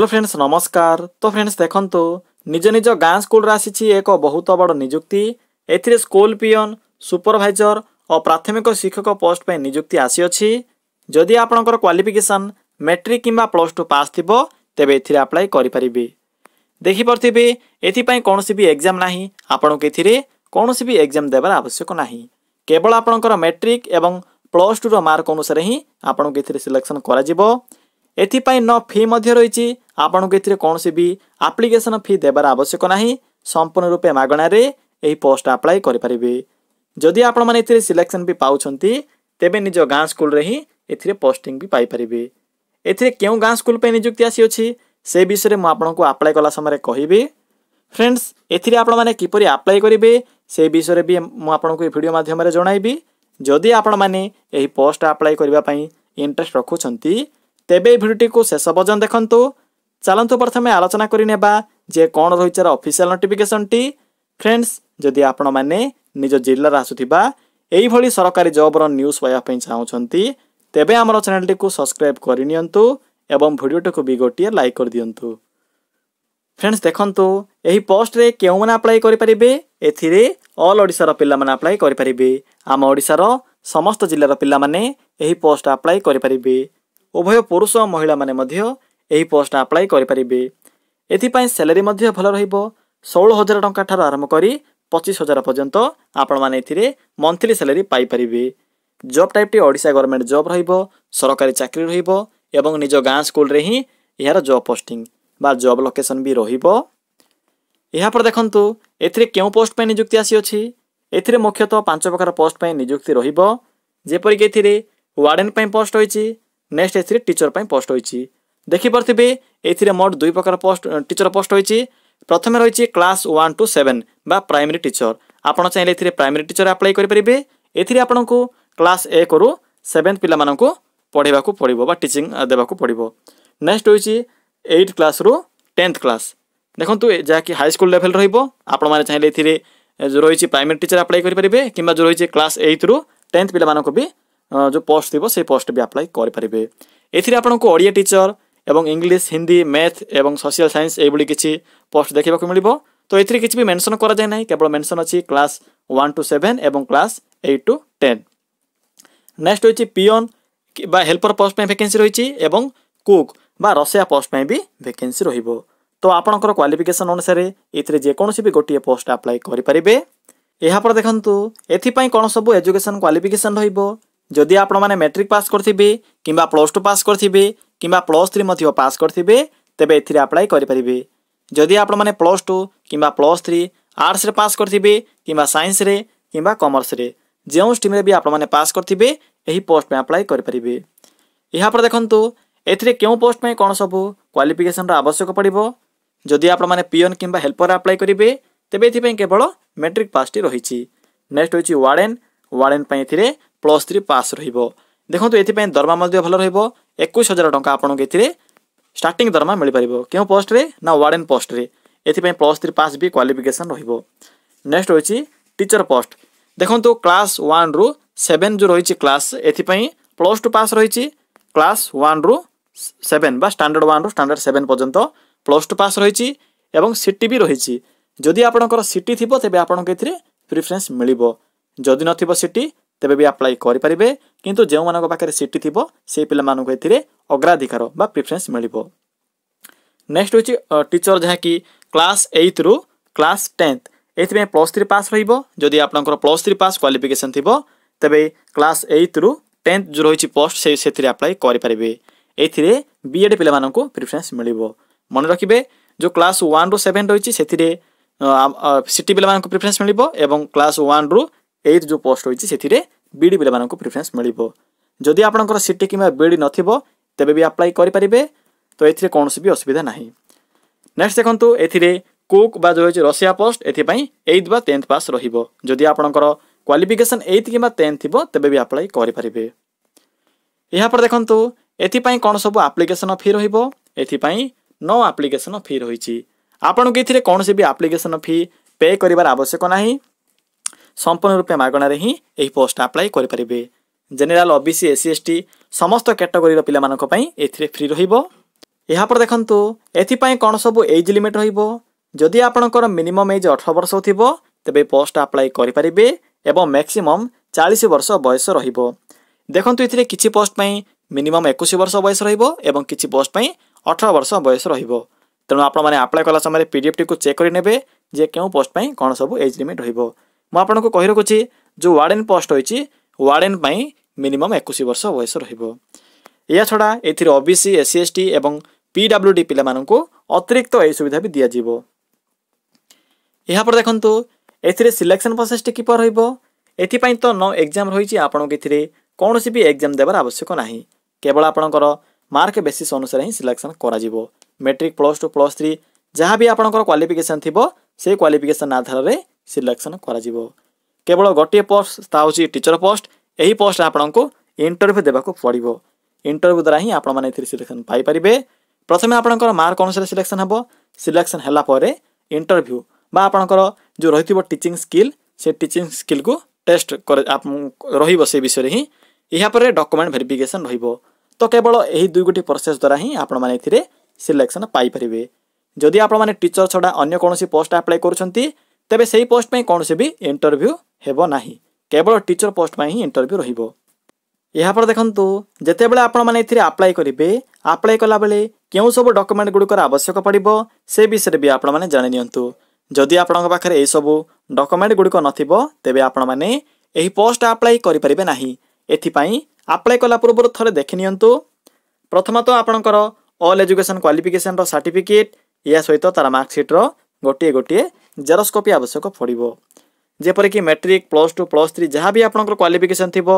hello friends নমস্কার তো friends দেখন্তু নিজ নিজ গাঁ স্কুলরে আসিছি এক বহুত বড় নিযুক্তি এতে স্কুল পিওন সুপরভাইজর ও প্রাথমিক শিক্ষক পোস্ট পাই নিযুক্তি আসিছি যদি আপনার কোয়ালিফিকেসন মেট্রিক কিংবা প্লস টু পাস থিব তেবে এতে আপ্লাই করে পারিবে দেখিপারে এপাই কৌশি বি এক্সাম না আপনার এতে কৌশি বি এক্সাম দেবার আবশ্যক না কেবল আপনার মেট্রিক এবং প্লস টুর মার্ক অনুসারে হি আপনার এতে সিলেকশন করা ଏଥିପାଇଁ ନ ଫି ମଧ୍ୟ ରହିଛି ଆପଣଙ୍କୁ ଏଥିରେ କୌଣସି ବି ଆପ୍ଲିକେସନ୍ ଫି ଦେବାର ଆବଶ୍ୟକ ନାହିଁ ସମ୍ପୂର୍ଣ୍ଣ ରୂପେ ମାଗଣାରେ ଏହି ପୋଷ୍ଟ ଆପ୍ଲାଏ କରିପାରିବେ ଯଦି ଆପଣମାନେ ଏଥିରେ ସିଲେକ୍ସନ୍ ବି ପାଉଛନ୍ତି ତେବେ ନିଜ ଗାଁ ସ୍କୁଲରେ ହିଁ ଏଥିରେ ପୋଷ୍ଟିଂ ବି ପାଇପାରିବେ ଏଥିରେ କେଉଁ ଗାଁ ସ୍କୁଲ ପାଇଁ ନିଯୁକ୍ତି ଆସିଅଛି ସେ ବିଷୟରେ ମୁଁ ଆପଣଙ୍କୁ ଆପ୍ଲାଏ କଲା ସମୟରେ କହିବି ଫ୍ରେଣ୍ଡସ୍ ଏଥିରେ ଆପଣମାନେ କିପରି ଆପ୍ଲାଏ କରିବେ ସେ ବିଷୟରେ ବି ମୁଁ ଆପଣଙ୍କୁ ଏ ଭିଡ଼ିଓ ମାଧ୍ୟମରେ ଜଣାଇବି ଯଦି ଆପଣମାନେ ଏହି ପୋଷ୍ଟ ଆପ୍ଲାଏ କରିବା ପାଇଁ ଇଣ୍ଟରେଷ୍ଟ ରଖୁଛନ୍ତି ତେବେ ଏହି ଭିଡ଼ିଓଟିକୁ ଶେଷ ପର୍ଯ୍ୟନ୍ତ ଦେଖନ୍ତୁ ଚାଲନ୍ତୁ ପ୍ରଥମେ ଆଲୋଚନା କରିନେବା ଯେ କ'ଣ ରହିଛି ଅଫିସିଆଲ ନୋଟିଫିକେସନଟି ଫ୍ରେଣ୍ଡସ୍ ଯଦି ଆପଣମାନେ ନିଜ ଜିଲ୍ଲାରେ ଆସୁଥିବା ଏଇଭଳି ସରକାରୀ ଜବ୍ର ନ୍ୟୁଜ୍ ପାଇବା ପାଇଁ ଚାହୁଁଛନ୍ତି ତେବେ ଆମର ଚ୍ୟାନେଲଟିକୁ ସବସ୍କ୍ରାଇବ୍ କରିନିଅନ୍ତୁ ଏବଂ ଭିଡ଼ିଓଟିକୁ ବି ଗୋଟିଏ ଲାଇକ୍ କରିଦିଅନ୍ତୁ ଫ୍ରେଣ୍ଡସ୍ ଦେଖନ୍ତୁ ଏହି ପୋଷ୍ଟରେ କେଉଁମାନେ ଆପ୍ଲାଏ କରିପାରିବେ ଏଥିରେ ଅଲ୍ ଓଡ଼ିଶାର ପିଲାମାନେ ଆପ୍ଲାଏ କରିପାରିବେ ଆମ ଓଡ଼ିଶାର ସମସ୍ତ ଜିଲ୍ଲାର ପିଲାମାନେ ଏହି ପୋଷ୍ଟ ଆପ୍ଲାଏ କରିପାରିବେ ଉଭୟ ପୁରୁଷ ଓ ମହିଳାମାନେ ମଧ୍ୟ ଏହି ପୋଷ୍ଟ ଆପ୍ଲାଏ କରିପାରିବେ ଏଥିପାଇଁ ସାଲେରୀ ମଧ୍ୟ ଭଲ ରହିବ ଷୋହଳ ହଜାର ଟଙ୍କା ଠାରୁ ଆରମ୍ଭ କରି ପଚିଶ ହଜାର ପର୍ଯ୍ୟନ୍ତ ଆପଣମାନେ ଏଥିରେ ମନ୍ଥଲି ସାଲେରୀ ପାଇପାରିବେ ଜବ୍ ଟାଇପ୍ଟି ଓଡ଼ିଶା ଗଭର୍ଣ୍ଣମେଣ୍ଟ ଜବ୍ ରହିବ ସରକାରୀ ଚାକିରି ରହିବ ଏବଂ ନିଜ ଗାଁ ସ୍କୁଲରେ ହିଁ ଏହାର ଜବ୍ ପୋଷ୍ଟିଂ ବା ଜବ୍ ଲୋକେସନ୍ ବି ରହିବ ଏହାପରେ ଦେଖନ୍ତୁ ଏଥିରେ କେଉଁ ପୋଷ୍ଟ ପାଇଁ ନିଯୁକ୍ତି ଆସିଅଛି ଏଥିରେ ମୁଖ୍ୟତଃ ପାଞ୍ଚ ପ୍ରକାର ପୋଷ୍ଟ ପାଇଁ ନିଯୁକ୍ତି ରହିବ ଯେପରିକି ଏଥିରେ ୱାର୍ଡେନ୍ ପାଇଁ ପୋଷ୍ଟ ରହିଛି ନେକ୍ସଟ ଏଥିରେ ଟିଚର ପାଇଁ ପୋଷ୍ଟ ହୋଇଛି ଦେଖିପାରୁଥିବେ ଏଥିରେ ମୋଟ ଦୁଇ ପ୍ରକାର ପୋଷ୍ଟ ଟିଚର ପୋଷ୍ଟ ହୋଇଛି ପ୍ରଥମେ ରହିଛି କ୍ଲାସ୍ ୱାନ୍ ଟୁ ସେଭେନ୍ ବା ପ୍ରାଇମେରୀ ଟିଚର ଆପଣ ଚାହିଁଲେ ଏଥିରେ ପ୍ରାଇମେରୀ ଟିଚର ଆପ୍ଲାଏ କରିପାରିବେ ଏଥିରେ ଆପଣଙ୍କୁ କ୍ଲାସ୍ ଏକରୁ ସେଭେନ୍ଥ ପିଲାମାନଙ୍କୁ ପଢ଼ିବାକୁ ପଡ଼ିବ ବା ଟିଚିଂ ଦେବାକୁ ପଡ଼ିବ ନେକ୍ସଟ ହେଉଛି ଏଇଟ୍ କ୍ଲାସ୍ରୁ ଟେନ୍ଥ କ୍ଲାସ୍ ଦେଖନ୍ତୁ ଯାହାକି ହାଇସ୍କୁଲ ଲେଭେଲ୍ ରହିବ ଆପଣମାନେ ଚାହିଁଲେ ଏଥିରେ ଯେଉଁ ରହିଛି ପ୍ରାଇମେରୀ ଟିଚର ଆପ୍ଲାଏ କରିପାରିବେ କିମ୍ବା ଯେଉଁ ରହିଛି କ୍ଲାସ୍ ଏଇଟ୍ରୁ ଟେନ୍ଥ ପିଲାମାନଙ୍କୁ ବି ଯେଉଁ ପୋଷ୍ଟ ଥିବ ସେଇ ପୋଷ୍ଟ ବି ଆପ୍ଲାଏ କରିପାରିବେ ଏଥିରେ ଆପଣଙ୍କୁ ଓଡ଼ିଆ ଟିଚର ଏବଂ ଇଂଲିଶ ହିନ୍ଦୀ ମ୍ୟାଥ୍ ଏବଂ ସୋସିଆଲ ସାଇନ୍ସ ଏଇଭଳି କିଛି ପୋଷ୍ଟ ଦେଖିବାକୁ ମିଳିବ ତ ଏଥିରେ କିଛି ବି ମେନସନ୍ କରାଯାଏ ନାହିଁ କେବଳ ମେନସନ୍ ଅଛି କ୍ଲାସ୍ ୱାନ୍ ଟୁ ସେଭେନ୍ ଏବଂ class eight two ten next ହେଉଛି ପିଅନ୍ ବା ହେଲ୍ପର ପୋଷ୍ଟ ପାଇଁ ଭେକେନ୍ସି ରହିଛି ଏବଂ କୁକ୍ ବା ରୋଷେୟା ପୋଷ୍ଟ ପାଇଁ ବି ଭେକେନ୍ସି ରହିବ ତ ଆପଣଙ୍କର କ୍ୱାଲିଫିକେସନ୍ ଅନୁସାରେ ଏଥିରେ ଯେକୌଣସି ବି ଗୋଟିଏ ପୋଷ୍ଟ ଆପ୍ଲାଏ କରିପାରିବେ ଏହାପରେ ଦେଖନ୍ତୁ ଏଥିପାଇଁ କ'ଣ ସବୁ ଏଜୁକେସନ୍ କ୍ୱାଲିଫିକେସନ୍ ରହିବ ଯଦି ଆପଣମାନେ ମେଟ୍ରିକ୍ ପାସ୍ କରିଥିବେ କିମ୍ବା ପ୍ଲସ୍ ଟୁ ପାସ୍ କରିଥିବେ କିମ୍ବା ପ୍ଲସ୍ ଥ୍ରୀ ମଧ୍ୟ ପାସ୍ କରିଥିବେ ତେବେ ଏଥିରେ ଆପ୍ଲାଏ କରିପାରିବେ ଯଦି ଆପଣମାନେ ପ୍ଲସ୍ ଟୁ କିମ୍ବା ପ୍ଲସ୍ ଥ୍ରୀ ଆର୍ଟ୍ସରେ ପାସ୍ କରିଥିବେ କିମ୍ବା ସାଇନ୍ସରେ କିମ୍ବା କମର୍ସରେ ଯେଉଁ ଷ୍ଟ୍ରିମ୍ରେ ବି ଆପଣମାନେ ପାସ୍ କରିଥିବେ ଏହି ପୋଷ୍ଟ ପାଇଁ ଆପ୍ଲାଏ କରିପାରିବେ ଏହାପରେ ଦେଖନ୍ତୁ ଏଥିରେ କେଉଁ ପୋଷ୍ଟ ପାଇଁ କ'ଣ ସବୁ କ୍ୱାଲିଫିକେସନ୍ର ଆବଶ୍ୟକ ପଡ଼ିବ ଯଦି ଆପଣମାନେ ପିଅନ୍ କିମ୍ବା ହେଲ୍ପର୍ରେ ଆପ୍ଲାଏ କରିବେ ତେବେ ଏଥିପାଇଁ କେବଳ ମେଟ୍ରିକ୍ ପାସ୍ଟି ରହିଛି ନେକ୍ସଟ ହେଉଛି ୱାର୍ଡେନ୍ ୱାର୍ଡେନ୍ ପାଇଁ ଏଥିରେ ପ୍ଲସ୍ ଥ୍ରୀ ପାସ୍ ରହିବ ଦେଖନ୍ତୁ ଏଥିପାଇଁ ଦରମା ମଧ୍ୟ ଭଲ ରହିବ ଏକୋଇଶ ହଜାର ଟଙ୍କା ଆପଣଙ୍କୁ ଏଥିରେ ଷ୍ଟାର୍ଟିଂ ଦରମା ମିଳିପାରିବ କେଉଁ ପୋଷ୍ଟରେ ନା ୱାର୍ଡେନ୍ ପୋଷ୍ଟରେ ଏଥିପାଇଁ ପ୍ଲସ୍ ଥ୍ରୀ ପାସ୍ ବି କ୍ୱାଲିଫିକେସନ୍ ରହିବ ନେକ୍ସଟ ରହିଛି ଟିଚର ପୋଷ୍ଟ ଦେଖନ୍ତୁ କ୍ଲାସ୍ ୱାନ୍ରୁ ସେଭେନ୍ ଯେଉଁ ରହିଛି କ୍ଲାସ୍ ଏଥିପାଇଁ ପ୍ଲସ୍ ଟୁ ପାସ୍ ରହିଛି କ୍ଲାସ୍ ୱାନ୍ରୁ ସେଭେନ୍ ବା ଷ୍ଟାଣ୍ଡାର୍ଡ଼ ୱାନ୍ରୁ ଷ୍ଟାଣ୍ଡାର୍ଡ଼ ସେଭେନ୍ ପର୍ଯ୍ୟନ୍ତ ପ୍ଲସ୍ ଟୁ ପାସ୍ ରହିଛି ଏବଂ ସିଟି ବି ରହିଛି ଯଦି ଆପଣଙ୍କର ସିଟି ଥିବ ତେବେ ଆପଣଙ୍କୁ ଏଥିରେ ପ୍ରିଫରେନ୍ସ ମିଳିବ ଯଦି ନଥିବ ସିଟି ତେବେ ବି ଆପ୍ଲାଏ କରିପାରିବେ କିନ୍ତୁ ଯେଉଁମାନଙ୍କ ପାଖରେ ସିଟି ଥିବ ସେଇ ପିଲାମାନଙ୍କୁ ଏଥିରେ ଅଗ୍ରାଧିକାର ବା ପ୍ରିଫରେନ୍ସ ମିଳିବ ନେକ୍ସଟ ହେଉଛି ଟିଚର ଯାହାକି କ୍ଲାସ୍ ଏଇଥରୁ କ୍ଲାସ୍ ଟେନ୍ଥ ଏଥିପାଇଁ ପ୍ଲସ୍ ଥ୍ରୀ ପାସ୍ ରହିବ ଯଦି ଆପଣଙ୍କର ପ୍ଲସ୍ ଥ୍ରୀ ପାସ୍ କ୍ୱାଲିଫିକେସନ୍ ଥିବ ତେବେ କ୍ଲାସ୍ ଏଇଥରୁ ଟେନ୍ଥ ଯେଉଁ ରହିଛି ପୋଷ୍ଟ ସେ ସେଥିରେ ଆପ୍ଲାଏ କରିପାରିବେ ଏଥିରେ ବି ଏଡ଼୍ ପିଲାମାନଙ୍କୁ ପ୍ରିଫରେନ୍ସ ମିଳିବ ମନେ ରଖିବେ ଯେଉଁ କ୍ଲାସ୍ ୱାନ୍ରୁ ସେଭେନ୍ ରହିଛି ସେଥିରେ ସିଟି ପିଲାମାନଙ୍କୁ ପ୍ରିଫରେନ୍ସ ମିଳିବ ଏବଂ କ୍ଲାସ୍ ୱାନ୍ରୁ ଏଇଥ୍ ଯେଉଁ ପୋଷ୍ଟ ରହିଛି ସେଥିରେ ବିଡ଼ି ପିଲାମାନଙ୍କୁ ପ୍ରିଫରେନ୍ସ ମିଳିବ ଯଦି ଆପଣଙ୍କର ସିଟି କିମ୍ବା ବିଡ଼ି ନଥିବ ତେବେ ବି ଆପ୍ଲାଏ କରିପାରିବେ ତ ଏଥିରେ କୌଣସି ବି ଅସୁବିଧା ନାହିଁ ନେକ୍ସଟ ଦେଖନ୍ତୁ ଏଥିରେ କୁକ୍ ବା ଯେଉଁ ହେଉଛି ରଷିଆ ପୋଷ୍ଟ ଏଥିପାଇଁ ଏଇଥ୍ ବା ଟେନ୍ଥ ପାସ୍ ରହିବ ଯଦି ଆପଣଙ୍କର କ୍ୱାଲିଫିକେସନ୍ ଏଇଥ୍ କିମ୍ବା ଟେନ୍ଥ ଥିବ ତେବେ ବି ଆପ୍ଲାଏ କରିପାରିବେ ଏହାପରେ ଦେଖନ୍ତୁ ଏଥିପାଇଁ କ'ଣ ସବୁ ଆପ୍ଲିକେସନ୍ ଫି ରହିବ ଏଥିପାଇଁ ନୋ ଆପ୍ଲିକେସନ୍ ଫି ରହିଛି ଆପଣଙ୍କୁ ଏଥିରେ କୌଣସି ବି ଆପ୍ଲିକେସନ୍ ଫି ପେ କରିବାର ଆବଶ୍ୟକ ନାହିଁ ସମ୍ପୂର୍ଣ୍ଣ ରୂପେ ମାଗଣାରେ ହିଁ ଏହି ପୋଷ୍ଟ ଆପ୍ଲାଏ କରିପାରିବେ ଜେନେରାଲ ଓବିସି ଏସ୍ସି ଏସ୍ଟି ସମସ୍ତ କ୍ୟାଟେଗୋରିର ପିଲାମାନଙ୍କ ପାଇଁ ଏଥିରେ ଫ୍ରି ରହିବ ଏହାପରେ ଦେଖନ୍ତୁ ଏଥିପାଇଁ କ'ଣ ସବୁ ଏଜ୍ ଲିମିଟ୍ ରହିବ ଯଦି ଆପଣଙ୍କର ମିନିମମ୍ ଏଜ୍ ଅଠର ବର୍ଷ ଥିବ ତେବେ ପୋଷ୍ଟ ଆପ୍ଲାଏ କରିପାରିବେ ଏବଂ ମ୍ୟାକ୍ସିମମ୍ ଚାଳିଶ ବର୍ଷ ବୟସ ରହିବ ଦେଖନ୍ତୁ ଏଥିରେ କିଛି ପୋଷ୍ଟ ପାଇଁ ମିନିମମ୍ ଏକୋଇଶ ବର୍ଷ ବୟସ ରହିବ ଏବଂ କିଛି ପୋଷ୍ଟ ପାଇଁ ଅଠର ବର୍ଷ ବୟସ ରହିବ ତେଣୁ ଆପଣମାନେ ଆପ୍ଲାଏ କଲା ସମୟରେ ପିଡ଼ିଏଫ୍ଟିକୁ ଚେକ୍ କରିନେବେ ଯେ କେଉଁ ପୋଷ୍ଟ ପାଇଁ କ'ଣ ସବୁ ଏଜ୍ ଲିମିଟ୍ ରହିବ ମୁଁ ଆପଣଙ୍କୁ କହି ରଖୁଛି ଯେଉଁ ୱାର୍ଡେନ୍ ପୋଷ୍ଟ ହୋଇଛି ୱାର୍ଡେନ୍ ପାଇଁ ମିନିମମ୍ ଏକୋଇଶ ବର୍ଷ ବୟସ ରହିବ ଏହା ଛଡ଼ା ଏଥିରେ O B C S C S T ଏବଂ ଡି ପିଲାମାନଙ୍କୁ ଅତିରିକ୍ତ ଏହି ସୁବିଧା ବି ଦିଆଯିବ ଏହାପରେ ଦେଖନ୍ତୁ ଏଥିରେ ସିଲେକ୍ସନ୍ ପ୍ରୋସେସ୍ଟି କିପରି ରହିବ ଏଥିପାଇଁ ତ ନ ଏକ୍ଜାମ୍ ରହିଛି ଆପଣଙ୍କୁ ଏଥିରେ କୌଣସି ବି ଏକ୍ଜାମ୍ ଦେବାର ଆବଶ୍ୟକ ନାହିଁ କେବଳ ଆପଣଙ୍କର ମାର୍କ ବେସିସ୍ ଅନୁସାରେ ହିଁ ସିଲେକ୍ସନ୍ କରାଯିବ matric plus two plus three ଯାହା ବି ଆପଣଙ୍କର କ୍ୱାଲିଫିକେସନ୍ ଥିବ ସେ କ୍ୱାଲିଫିକେସନ୍ ଆଧାରରେ ସିଲେକ୍ସନ୍ କରାଯିବ କେବଳ ଗୋଟିଏ ପୋଷ୍ଟ ତାହା ହେଉଛି ଟିଚର ପୋଷ୍ଟ ଏହି ପୋଷ୍ଟରେ ଆପଣଙ୍କୁ ଇଣ୍ଟରଭ୍ୟୁ ଦେବାକୁ ପଡ଼ିବ ଇଣ୍ଟରଭ୍ୟୁ ଦ୍ୱାରା ହିଁ ଆପଣମାନେ ଏଥିରେ ସିଲେକ୍ସନ୍ ପାଇପାରିବେ ପ୍ରଥମେ ଆପଣଙ୍କର ମାର୍କ ଅନୁସାରେ ସିଲେକ୍ସନ୍ ହେବ ସିଲେକ୍ସନ୍ ହେଲା ପରେ ଇଣ୍ଟରଭ୍ୟୁ ବା ଆପଣଙ୍କର ଯେଉଁ ରହିଥିବ ଟିଚିଂ ସ୍କିଲ୍ ସେ ଟିଚିଂ ସ୍କିଲ୍କୁ ଟେଷ୍ଟ ରହିବ ସେ ବିଷୟରେ ହିଁ ଏହାପରେ ଡକୁମେଣ୍ଟ ଭେରିଫିକେସନ୍ ରହିବ ତ କେବଳ ଏହି ଦୁଇଗୋଟି ପ୍ରୋସେସ୍ ଦ୍ୱାରା ହିଁ ଆପଣମାନେ ଏଥିରେ ସିଲେକ୍ସନ୍ ପାଇପାରିବେ ଯଦି ଆପଣମାନେ ଟିଚର ଛଡ଼ା ଅନ୍ୟ କୌଣସି ପୋଷ୍ଟ ଆପ୍ଲାଏ କରୁଛନ୍ତି ତେବେ ସେହି ପୋଷ୍ଟ ପାଇଁ କୌଣସି ବି ଇଣ୍ଟରଭ୍ୟୁ ହେବ ନାହିଁ କେବଳ ଟିଚର ପୋଷ୍ଟ ପାଇଁ ହିଁ ଇଣ୍ଟରଭ୍ୟୁ ରହିବ ଏହାପରେ ଦେଖନ୍ତୁ ଯେତେବେଳେ ଆପଣମାନେ ଏଥିରେ ଆପ୍ଲାଏ କରିବେ ଆପ୍ଲାଏ କଲାବେଳେ କେଉଁ ସବୁ ଡକୁମେଣ୍ଟ ଗୁଡ଼ିକର ଆବଶ୍ୟକ ପଡ଼ିବ ସେ ବିଷୟରେ ବି ଆପଣମାନେ ଜାଣି ନିଅନ୍ତୁ ଯଦି ଆପଣଙ୍କ ପାଖରେ ଏହିସବୁ ଡକୁମେଣ୍ଟ ଗୁଡ଼ିକ ନଥିବ ତେବେ ଆପଣମାନେ ଏହି ପୋଷ୍ଟ ଆପ୍ଲାଏ କରିପାରିବେ ନାହିଁ ଏଥିପାଇଁ ଆପ୍ଲାଏ କଲା ପୂର୍ବରୁ ଥରେ ଦେଖିନିଅନ୍ତୁ ପ୍ରଥମତଃ ଆପଣଙ୍କର ଅଲ୍ ଏଜୁକେସନ୍ କ୍ୱାଲିଫିକେସନ୍ର ସାର୍ଟିଫିକେଟ୍ ଏହା ସହିତ ତା'ର ମାର୍କସିଟ୍ର ଗୋଟିଏ ଗୋଟିଏ ଜେରକ୍ସ କପି ଆବଶ୍ୟକ ପଡ଼ିବ ଯେପରିକି matric plus two plus three ଯାହା ବି ଆପଣଙ୍କର କ୍ୱାଲିଫିକେସନ୍ ଥିବ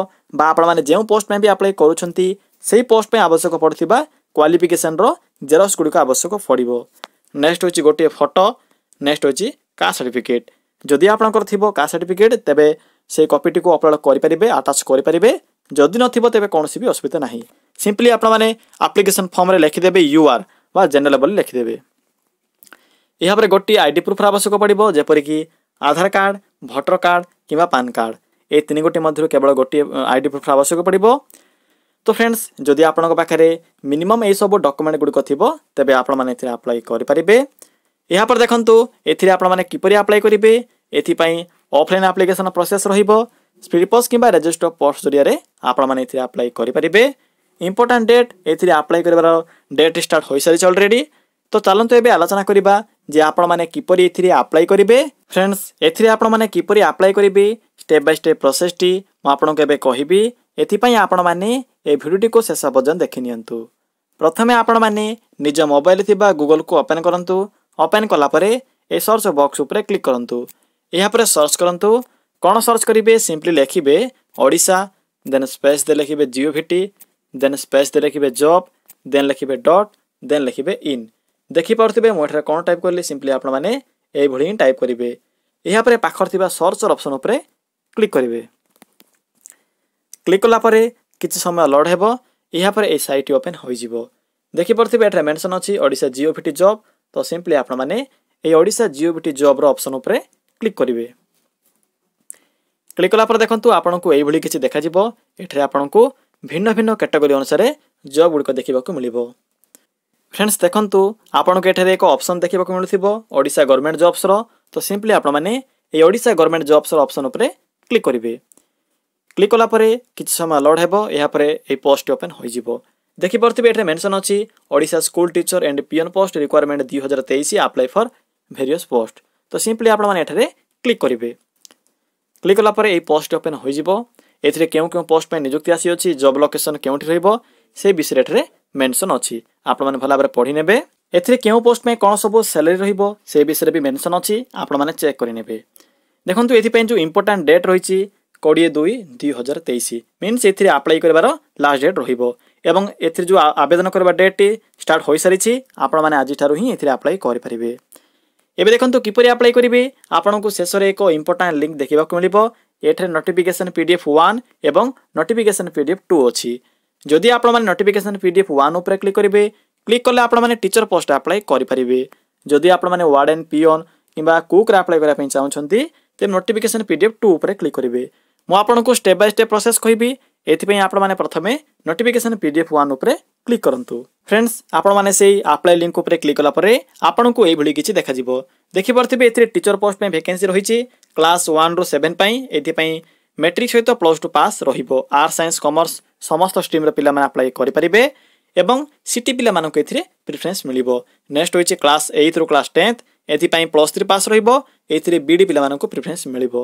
ବା ଆପଣମାନେ ଯେଉଁ ପୋଷ୍ଟ ପାଇଁ ବି ଆପ୍ଲାଏ କରୁଛନ୍ତି ସେହି ପୋଷ୍ଟ ପାଇଁ ଆବଶ୍ୟକ ପଡ଼ୁଥିବା କ୍ୱାଲିଫିକେସନ୍ର ଜେରକ୍ସ ଗୁଡ଼ିକ ଆବଶ୍ୟକ ପଡ଼ିବ ନେକ୍ସଟ ହେଉଛି ଗୋଟିଏ ଫଟୋ ନେକ୍ସଟ ହେଉଛି କାଷ୍ଟ ସାର୍ଟିଫିକେଟ୍ ଯଦି ଆପଣଙ୍କର ଥିବ କାଷ୍ଟ ସାର୍ଟିଫିକେଟ୍ ତେବେ সেই কপিটিকে অপলোড করে পারে আটাচ করে পারে যদি নথিব তবে কোণী বি অসুবিধা না সিম্পলি আপনার আপ্লিকেসন ফর্মে লিখিদেবে ইউআর বা জেনেল বলে লিখিদেবে ଏହାପରେ ଗୋଟିଏ ଆଇଡି ପ୍ରୁଫ୍ର ଆବଶ୍ୟକ ପଡ଼ିବ ଯେପରିକି ଆଧାର କାର୍ଡ଼ ଭୋଟର କାର୍ଡ଼ କିମ୍ବା ପାନ୍ କାର୍ଡ଼ ଏହି ତିନି ଗୋଟି ମଧ୍ୟରୁ କେବଳ ଗୋଟିଏ ଆଇଡି ପ୍ରୁଫ୍ର ଆବଶ୍ୟକ ପଡ଼ିବ ତ ଫ୍ରେଣ୍ଡସ୍ ଯଦି ଆପଣଙ୍କ ପାଖରେ ମିନିମମ୍ ଏହିସବୁ ଡକୁମେଣ୍ଟ ଗୁଡ଼ିକ ଥିବ ତେବେ ଆପଣମାନେ ଏଥିରେ ଆପ୍ଲାଏ କରିପାରିବେ ଏହାପରେ ଦେଖନ୍ତୁ ଏଥିରେ ଆପଣମାନେ କିପରି ଆପ୍ଲାଏ କରିବେ ଏଥିପାଇଁ ଅଫ୍ଲାଇନ୍ ଆପ୍ଲିକେସନ୍ ପ୍ରୋସେସ୍ ରହିବ ସ୍ପିଡ୍ ପୋଷ୍ଟ କିମ୍ବା ରେଜିଷ୍ଟର ପୋଷ୍ଟ ଜରିଆରେ ଆପଣମାନେ ଏଥିରେ ଆପ୍ଲାଏ କରିପାରିବେ ଇମ୍ପୋର୍ଟାଣ୍ଟ ଡେଟ୍ ଏଥିରେ ଆପ୍ଲାଏ କରିବାର ଡେଟ୍ ଷ୍ଟାର୍ଟ ହୋଇସାରିଛି ଅଲରେଡ଼ି ତ ଚାଲନ୍ତୁ ଏବେ ଆଲୋଚନା କରିବା ଯେ ଆପଣମାନେ କିପରି ଏଥିରେ ଆପ୍ଲାଏ କରିବେ ଫ୍ରେଣ୍ଡସ୍ ଏଥିରେ ଆପଣମାନେ କିପରି ଆପ୍ଲାଏ କରିବେ ଷ୍ଟେପ୍ ବାଇ ଷ୍ଟେପ୍ ପ୍ରୋସେସ୍ଟି ମୁଁ ଆପଣଙ୍କୁ ଏବେ କହିବି ଏଥିପାଇଁ ଆପଣମାନେ ଏ ଭିଡ଼ିଓଟିକୁ ଶେଷ ପର୍ଯ୍ୟନ୍ତ ଦେଖିନିଅନ୍ତୁ ପ୍ରଥମେ ଆପଣମାନେ ନିଜ ମୋବାଇଲ ଥିବା ଗୁଗଲକୁ ଓପେନ୍ କରନ୍ତୁ ଓପେନ୍ କଲାପରେ ଏ ସର୍ଚ୍ଚ ବକ୍ସ ଉପରେ କ୍ଲିକ୍ କରନ୍ତୁ ଏହାପରେ ସର୍ଚ୍ଚ କରନ୍ତୁ କ'ଣ ସର୍ଚ୍ଚ କରିବେ ସିମ୍ପଲି ଲେଖିବେ ଓଡ଼ିଶା ଦେନ୍ ସ୍ପେସ୍ ଦେ ଲେଖିବେ ଜିଓଭିଟି ଦେନ୍ ସ୍ପେସ୍ ଦେ ଲେଖିବେ ଜବ୍ ଦେନ୍ ଲେଖିବେ ଡଟ୍ ଦେନ୍ ଲେଖିବେ ଇନ୍ ଦେଖିପାରୁଥିବେ ମୁଁ ଏଠାରେ କ'ଣ ଟାଇପ୍ କଲି ସିମ୍ପଲି ଆପଣମାନେ ଏଇଭଳି ହିଁ ଟାଇପ୍ କରିବେ ଏହାପରେ ପାଖରେ ଥିବା ସର୍ଚ୍ଚର ଅପସନ୍ ଉପରେ କ୍ଲିକ୍ କରିବେ କ୍ଲିକ୍ କଲା ପରେ କିଛି ସମୟ ଲଢ଼ ହେବ ଏହାପରେ ଏହି ସାଇଟ୍ଟି ଓପେନ୍ ହୋଇଯିବ ଦେଖିପାରୁଥିବେ ଏଠାରେ ମେନ୍ସନ୍ ଅଛି ଓଡ଼ିଶା ଜିଓ ଭିଟି ଜବ୍ ତ ସିମ୍ପଲି ଆପଣମାନେ ଏହି ଓଡ଼ିଶା ଜିଓ ଭିଟି ଜବ୍ର ଅପସନ୍ ଉପରେ କ୍ଲିକ୍ କରିବେ କ୍ଲିକ୍ କଲାପରେ ଦେଖନ୍ତୁ ଆପଣଙ୍କୁ ଏଇଭଳି କିଛି ଦେଖାଯିବ ଏଠାରେ ଆପଣଙ୍କୁ ଭିନ୍ନ ଭିନ୍ନ କାଟାଗୋରି ଅନୁସାରେ ଜବ୍ ଗୁଡ଼ିକ ଦେଖିବାକୁ ମିଳିବ ଫ୍ରେଣ୍ଡସ୍ ଦେଖନ୍ତୁ ଆପଣଙ୍କୁ ଏଠାରେ ଏକ ଅପସନ୍ ଦେଖିବାକୁ ମିଳୁଥିବ ଓଡ଼ିଶା ଗଭର୍ଣ୍ଣମେଣ୍ଟ ଜବ୍ସର ତ ସିମ୍ପଲି ଆପଣମାନେ এই ওড়িশা গভর্নমেন্ট জবসর অপসন উপরে ক্লিক করবে ক্লিক কলাপরে কিছু সময় লোড হব এরপরে এই পোস্ট ওপেন হয়ে যাব দেখিপারে এটি মেনশন অছি Odisha school teacher and peon post requirement দুই হাজার তেইশ আপ্লাই ফর ভেরিয়স পোস্ট তো সিম্পলি আপনার এখানে ক্লিক করবে ক্লিক কলাপরে এই পোস্ট ওপেন হয়ে যাব এতে কেউ কেউ পোস্ট নিযুক্তি আসিছে জব লোকেসন কেউটি রহব সেই বিষয়ে এখানে মেনশন অছি আপনার ভাল ভাবে পড়ি নেবে এতে কেউ পোস্ট পাই কোণ সব স্যালারি রহব সে বিষয়ে বি মেনশন অছি আপনার চেক করে নেবে দেখুন এপাই যে ইম্পর্টাট ডেট রয়েছে কোড়িয়ে দুই দুই হাজার তেইশ মিন্স এতে আপ্লাই করবার লাস্ট ডেট রহব এবং এতে যে আবেদন করবার ডেটটি স্টার্ট হয়ে সারিছি আপনার আজিঠার হি এতে আপ্লাই করে পারে এবে দেখুন কিপর আপ্লাই করবে আপনার শেষে এক ইম্পর্টাট লিঙ্ক দেখা মিলব এঠার নোটিফিকেসন পিডিএফ ওয়ান এবং নোটিফিকেসন পিডিএফ টু অছি যদি আপনার নোটিফিকেসন পিডিএফ ওয়ান উপরে ক্লিক করবে ক্লিক কলে আপনার টিচর পোস্ট আপ্লাই করে পারে যদি আপনার ওয়ার্ডেন মানে পিওন কিংবা কুক্রে আপ্লাই করা চাহুমান তে নোটিফিকেসন পিডিএফ টু উপরে ক্লিক করবে মু আপনার স্টেপ বাই স্টেপ প্রসেস কবি এপি আপনার প্রথমে নোটিফিকেসন পিডিএফ ওয়ান উপরে ক্লিক করতু ফ্রেন্ডস আপনার সেই আপ্লাই লিঙ্ক উপরে ক্লিক কলাপরে আপনার এইভাবে কিছু দেখা যাব দেখিপারে এতে টিচর পোস্ট ভ্যাকেন্সি রয়েছে ক্লাস ওয়ান রু সেভেন এথিপাই মেট্রিক সহিত প্লস টু পাস রহব আর্টস সাইন্স কমর্স সমস্ত স্ট্রিম্র পিলাମାନେ আপ্লাই করিপারে এবং সিটি পিলাମାନଙ୍କୁ ଏଥିରେ ପ୍ରିଫରେନ୍ସ ମିଳିବ ନେକ୍ସଟ ହେଉଛି କ୍ଲାସ୍ ଏଇଥରୁ କ୍ଲାସ୍ ଟେନ୍ଥ ଏଥିପାଇଁ ପ୍ଲସ୍ ଥ୍ରୀ ପାସ୍ ରହିବ ଏଥିରେ ବି ଡ଼ି ପିଲାମାନଙ୍କୁ ପ୍ରିଫରେନ୍ସ ମିଳିବ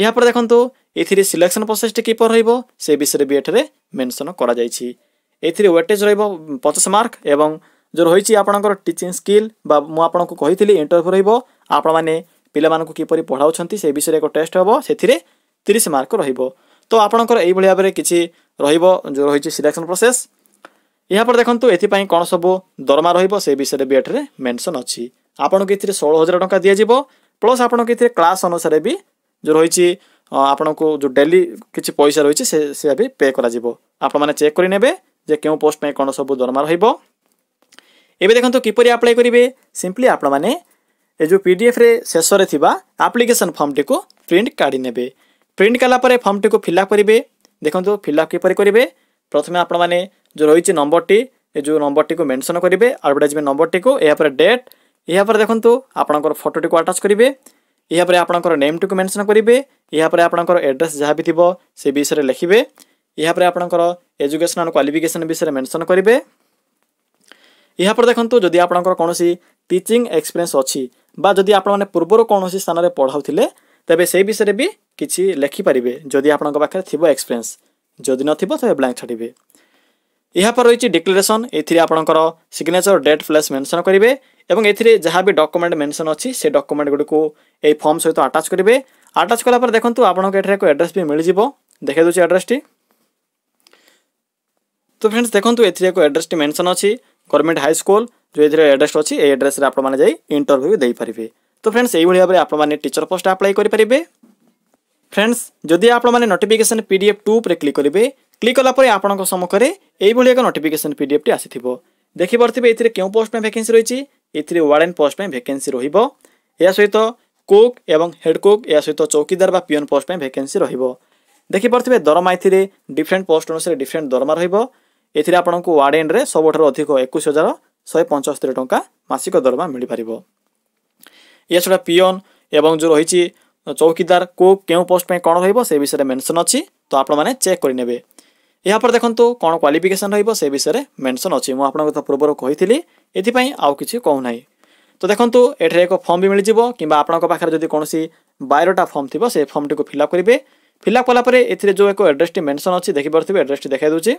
ଏହାପରେ ଦେଖନ୍ତୁ ଏଥିରେ ସିଲେକ୍ସନ୍ ପ୍ରୋସେସ୍ଟି କିପରି ରହିବ ସେ ବିଷୟରେ ବି ଏଠାରେ ମେନସନ୍ କରାଯାଇଛି ଏଥିରେ ୱେଟେଜ୍ ରହିବ ପଚାଶ ମାର୍କ ଏବଂ ଯେଉଁ ରହିଛି ଆପଣଙ୍କର ଟିଚିଂ ସ୍କିଲ୍ ବା ମୁଁ ଆପଣଙ୍କୁ କହିଥିଲି ଇଣ୍ଟରଭ୍ୟୁ ରହିବ ଆପଣମାନେ ପିଲାମାନଙ୍କୁ କିପରି ପଢ଼ାଉଛନ୍ତି ସେ ବିଷୟରେ ଏକ ଟେଷ୍ଟ ହେବ ସେଥିରେ ତିରିଶ ମାର୍କ ରହିବ ତ ଆପଣଙ୍କର ଏଇଭଳି ଭାବରେ କିଛି ରହିବ ଯେଉଁ ରହିଛି ସିଲେକ୍ସନ୍ ପ୍ରୋସେସ୍ ଏହାପରେ ଦେଖନ୍ତୁ ଏଥିପାଇଁ କ'ଣ ସବୁ ଦରମା ରହିବ ସେ ବିଷୟରେ ବି ଏଠାରେ ମେନସନ୍ ଅଛି ଆପଣଙ୍କୁ ଏଥିରେ ଷୋହଳ ହଜାର ଟଙ୍କା ଦିଆଯିବ ପ୍ଲସ୍ ଆପଣଙ୍କୁ ଏଥିରେ କ୍ଲାସ୍ ଅନୁସାରେ ବି ଯେଉଁ ରହିଛି ଆପଣଙ୍କୁ ଯେଉଁ ଡେଲି କିଛି ପଇସା ରହିଛି ସେ ସେ ବି ପେ କରାଯିବ ଆପଣମାନେ ଚେକ୍ କରିନେବେ ଯେ କେଉଁ ପୋଷ୍ଟ ପାଇଁ କ'ଣ ସବୁ ଦରମା ରହିବ ଏବେ ଦେଖନ୍ତୁ କିପରି ଆପ୍ଲାଏ କରିବେ ସିମ୍ପଲି ଆପଣମାନେ ଏ ଯେଉଁ ପିଡ଼ିଏଫ୍ରେ ଶେଷରେ ଥିବା ଆପ୍ଲିକେସନ୍ ଫର୍ମଟିକୁ ପ୍ରିଣ୍ଟ କାଢ଼ି ନେବେ প্রিন্ট কলাপরে ফর্মটি ফিল আপ করবে দেখুন ফিল আপ কিপর করবে প্রথমে আপনার যে রয়েছে নম্বরটি ଏ ଯେଉଁ ନମ୍ବରଟିକୁ ମେନସନ୍ କରିବେ ଆଡ଼ଭର୍ଟାଇଜମେଣ୍ଟ ନମ୍ବରଟିକୁ ଏହାପରେ ଡେଟ୍ ଏହାପରେ ଦେଖନ୍ତୁ ଆପଣଙ୍କର ଫଟୋଟିକୁ ଆଟାଚ୍ କରିବେ ଏହାପରେ ଆପଣଙ୍କର ନେମ୍ଟିକୁ ମେନସନ୍ କରିବେ ଏହାପରେ ଆପଣଙ୍କର ଆଡ୍ରେସ୍ ଯାହା ବି ଥିବ ସେ ବିଷୟରେ ଲେଖିବେ ଏହାପରେ ଆପଣଙ୍କର ଏଜୁକେସନ୍ ଆଣ୍ଡ କ୍ୱାଲିଫିକେସନ୍ ବିଷୟରେ ମେନସନ୍ କରିବେ ଏହାପରେ ଦେଖନ୍ତୁ ଯଦି ଆପଣଙ୍କର କୌଣସି ଟିଚିଂ ଏକ୍ସପିରିଏନ୍ସ ଅଛି ବା ଯଦି ଆପଣମାନେ ପୂର୍ବରୁ କୌଣସି ସ୍ଥାନରେ ପଢ଼ାଉଥିଲେ ତେବେ ସେହି ବିଷୟରେ ବି କିଛି ଲେଖିପାରିବେ ଯଦି ଆପଣଙ୍କ ପାଖରେ ଥିବ ଏକ୍ସପିରିଏନ୍ସ ଯଦି ନଥିବ ତେବେ ବ୍ଲାଙ୍କ ଛାଡ଼ିବେ ଏହାପରେ ରହିଛି ଡିକ୍ଲାରେସନ୍ ଏଥିରେ ଆପଣଙ୍କର ସିଗ୍ନେଚର ଡେଟ୍ ପ୍ଲେସ୍ ମେନସନ୍ କରିବେ ଏବଂ ଏଥିରେ ଯାହା ବି ଡକୁମେଣ୍ଟ ମେନସନ୍ ଅଛି ସେ ଡକୁମେଣ୍ଟ ଗୁଡ଼ିକୁ ଏଇ ଫର୍ମ ସହିତ ଆଟାଚ୍ କରିବେ ଆଟାଚ୍ କଲା ପରେ ଦେଖନ୍ତୁ ଆପଣଙ୍କ ଏଠାରେ ଏକ ଆଡ୍ରେସ୍ ବି ମିଳିଯିବ ଦେଖାଇ ଦେଉଛି ଆଡ୍ରେସ୍ଟି ତ ଫ୍ରେଣ୍ଡସ୍ ଦେଖନ୍ତୁ ଏଥିରେ ଏକ ଆଡ୍ରେସ୍ଟି ମେନସନ୍ ଅଛି ଗଭର୍ଣ୍ଣମେଣ୍ଟ ହାଇସ୍କୁଲ ଯେଉଁ ଏଥିରେ ଆଡ୍ରେସ୍ ଅଛି ଏଇ ଆଡ୍ରେସ୍ରେ ଆପଣମାନେ ଯାଇ ଇଣ୍ଟରଭ୍ୟୁ ଦେଇପାରିବେ ତ ଫ୍ରେଣ୍ଡସ୍ ଏଇଭଳି ଭାବରେ ଆପଣମାନେ ଟିଚର ପୋଷ୍ଟ ଆପ୍ଲାଏ କରିପାରିବେ ফ্রেন্ডস যদি আপনার নোটিফিকেসন পিডিএফ টু উপরে ক্লিক করবে ক্লিক কলাপরে আপনার সম্মুখে এইভাবে এক নোটিফিকেসন পিডিএফটি আসিথিব দেখিপারে এতে কেউ পোস্ট ভ্যাকেন্সি রয়েছে এতে ওয়ার্ডেন পোস্ট ভ্যাকেন্সি রহব এর সহিত কুক এবং হেড কুক এর সহিত চৌকিদার বা পিওন পোস্ট ভ্যাকেন্সি রহব দেখিপারে দরমা এতে ডিফরেন্ট পোস্ট অনুসারে ডিফরেন্ট দরমা রহব এতে আপনার ওয়ার্ডেন্রে সবুঠার অধিক একুশ হাজার ଶହେ ପଞ୍ଚସ୍ତରୀ ଟଙ୍କା ମାସିକ ଦରମା ମିଳିପାରିବ ଏହାଛଡ଼ା ପିଅନ୍ ଏବଂ ଯେଉଁ ରହିଛି চৌকিদার কো কেউ পোস্ট পাই କ'ଣ ରହିବ ସେ ବିଷୟରେ ମେନସନ୍ ଅଛି ତ ଆପଣମାନେ ଚେକ୍ କରିନେବେ ଏହାପରେ ଦେଖନ୍ତୁ କ'ଣ କ୍ୱାଲିଫିକେସନ୍ ରହିବ ସେ ବିଷୟରେ ମେନସନ୍ ଅଛି ମୁଁ ଆପଣଙ୍କ ପୂର୍ବରୁ କହିଥିଲି ଏଥିପାଇଁ ଆଉ କିଛି କହୁନାହିଁ ତ ଦେଖନ୍ତୁ ଏଠାରେ ଏକ ଫର୍ମ ବି ମିଳିଯିବ କିମ୍ବା ଆପଣଙ୍କ ପାଖରେ ଯଦି କୌଣସି ବାୟୋଡାଟା ଫର୍ମ ଥିବ ସେ ଫର୍ମଟିକୁ ଫିଲ୍ଅପ୍ କରିବେ ଫିଲ୍ଅପ୍ କଲାପରେ ଏଥିରେ ଯେଉଁ ଏକ ଆଡ୍ରେସ୍ଟି ମେନସନ୍ ଅଛି ଦେଖିପାରୁଥିବେ ଆଡ୍ରେସ୍ଟି ଦେଖାଇ ଦେଉଛି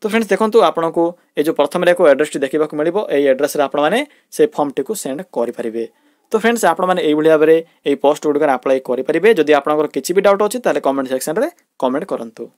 ତ ଫ୍ରେଣ୍ଡସ୍ ଦେଖନ୍ତୁ ଆପଣଙ୍କୁ ଏ ଯେଉଁ ପ୍ରଥମରେ ଏକ ଆଡ୍ରେସ୍ଟି ଦେଖିବାକୁ ମିଳିବ ଏଇ ଆଡ୍ରେସ୍ରେ ଆପଣମାନେ ସେ ଫର୍ମଟିକୁ ସେଣ୍ଡ କରିପାରିବେ ତ ଫ୍ରେଣ୍ଡସ୍ ଆପଣମାନେ ଏଇଭଳି ଭାବରେ ଏହି ପୋଷ୍ଟ ଗୁଡ଼ିକରେ ଆପ୍ଲାଏ କରିପାରିବେ ଯଦି ଆପଣଙ୍କର କିଛି ବି ଡାଉଟ୍ ଅଛି ତାହେଲେ କମେଣ୍ଟ ସେକ୍ସନରେ କମେଣ୍ଟ କରନ୍ତୁ